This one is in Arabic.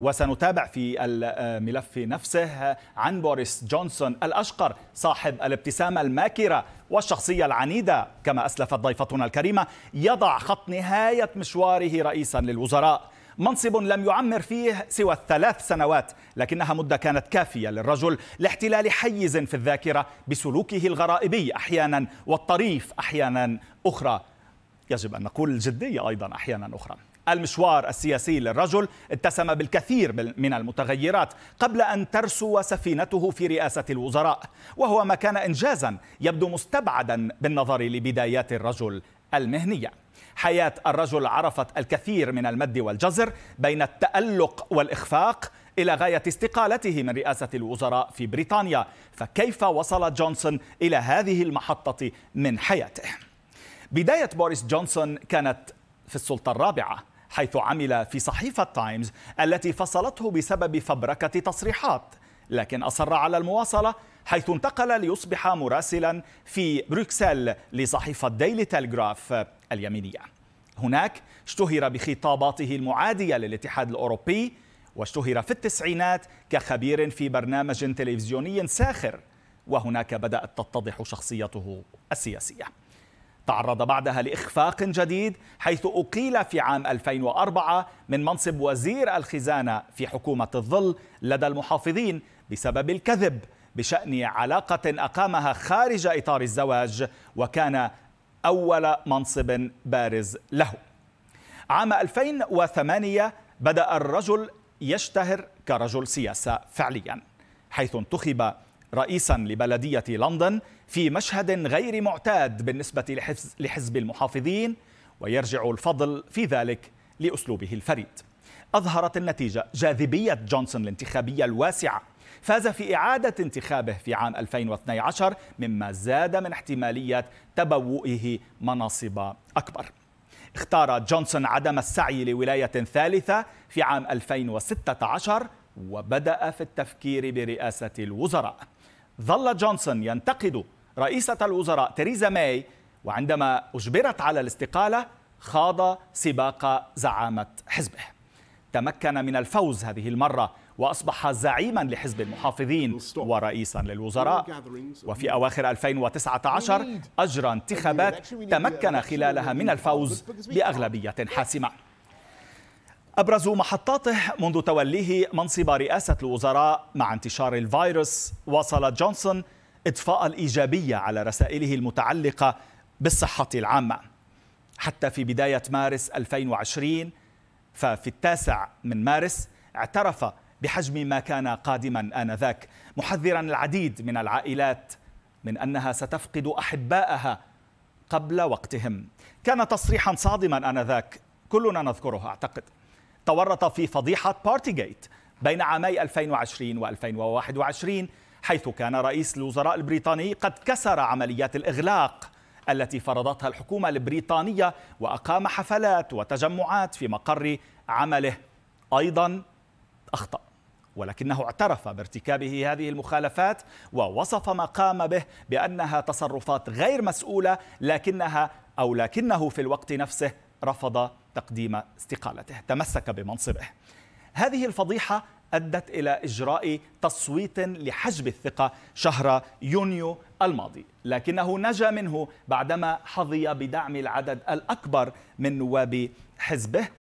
وسنتابع في الملف نفسه عن بوريس جونسون الأشقر صاحب الابتسامة الماكرة والشخصية العنيدة كما أسلفت ضيفتنا الكريمة يضع خط نهاية مشواره رئيسا للوزراء منصب لم يعمر فيه سوى الثلاث سنوات لكنها مدة كانت كافية للرجل لاحتلال حيز في الذاكرة بسلوكه الغرائبي أحيانا والطريف أحيانا أخرى يجب أن نقول الجدية أيضا أحيانا أخرى المشوار السياسي للرجل اتسم بالكثير من المتغيرات قبل أن ترسو سفينته في رئاسة الوزراء وهو ما كان إنجازا يبدو مستبعدا بالنظر لبدايات الرجل المهنية حياة الرجل عرفت الكثير من المد والجزر بين التألق والإخفاق إلى غاية استقالته من رئاسة الوزراء في بريطانيا فكيف وصل جونسون إلى هذه المحطة من حياته؟ بداية بوريس جونسون كانت في السلطة الرابعة حيث عمل في صحيفة تايمز التي فصلته بسبب فبركة تصريحات لكن أصر على المواصلة حيث انتقل ليصبح مراسلا في بروكسل لصحيفة ديلي تلغراف اليمينية هناك اشتهر بخطاباته المعادية للاتحاد الأوروبي واشتهر في التسعينات كخبير في برنامج تلفزيوني ساخر وهناك بدأت تتضح شخصيته السياسية تعرض بعدها لإخفاق جديد حيث أقيل في عام 2004 من منصب وزير الخزانة في حكومة الظل لدى المحافظين بسبب الكذب بشأن علاقة أقامها خارج إطار الزواج وكان أول منصب بارز له عام 2008 بدأ الرجل يشتهر كرجل سياسة فعليا حيث انتخب رئيسا لبلدية لندن في مشهد غير معتاد بالنسبة لحزب المحافظين ويرجع الفضل في ذلك لأسلوبه الفريد أظهرت النتيجة جاذبية جونسون الانتخابية الواسعة فاز في إعادة انتخابه في عام 2012 مما زاد من احتمالية تبوئه مناصب أكبر اختار جونسون عدم السعي لولاية ثالثة في عام 2016 وبدأ في التفكير برئاسة الوزراء ظل جونسون ينتقد رئيسة الوزراء تيريزا ماي وعندما أجبرت على الاستقالة خاض سباق زعامة حزبه تمكن من الفوز هذه المرة وأصبح زعيما لحزب المحافظين ورئيسا للوزراء وفي أواخر 2019 أجرى انتخابات تمكن خلالها من الفوز بأغلبية حاسمة أبرز محطاته منذ توليه منصب رئاسة الوزراء مع انتشار الفيروس واصل جونسون إضفاء الإيجابية على رسائله المتعلقة بالصحة العامة حتى في بداية مارس 2020 ففي التاسع من مارس اعترف بحجم ما كان قادما آنذاك محذرا العديد من العائلات من أنها ستفقد أحبائها قبل وقتهم كان تصريحا صادما آنذاك كلنا نذكره أعتقد تورط في فضيحة بارتي جيت بين عامي 2020 و2021 حيث كان رئيس الوزراء البريطاني قد كسر عمليات الإغلاق التي فرضتها الحكومة البريطانية وأقام حفلات وتجمعات في مقر عمله أيضا أخطأ ولكنه اعترف بارتكابه هذه المخالفات ووصف ما قام به بأنها تصرفات غير مسؤولة لكنها أو لكنه في الوقت نفسه رفض تقديم استقالته تمسك بمنصبه هذه الفضيحة أدت إلى إجراء تصويت لحجب الثقة شهر يونيو الماضي لكنه نجا منه بعدما حظي بدعم العدد الأكبر من نواب حزبه